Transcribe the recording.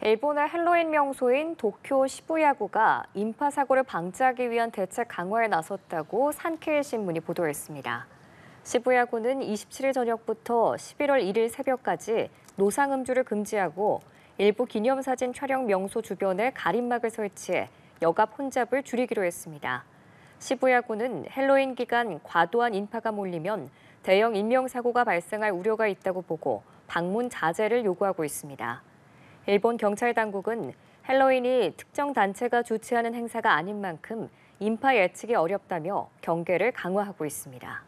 일본의 헬로윈 명소인 도쿄 시부야구가 인파 사고를 방지하기 위한 대책 강화에 나섰다고 산케일 신문이 보도했습니다. 시부야구는 27일 저녁부터 11월 1일 새벽까지 노상 음주를 금지하고 일부 기념사진 촬영 명소 주변에 가림막을 설치해 여갑 혼잡을 줄이기로 했습니다. 시부야구는 헬로윈 기간 과도한 인파가 몰리면 대형 인명사고가 발생할 우려가 있다고 보고 방문 자제를 요구하고 있습니다. 일본 경찰 당국은 헬로윈이 특정 단체가 주최하는 행사가 아닌 만큼 인파 예측이 어렵다며 경계를 강화하고 있습니다.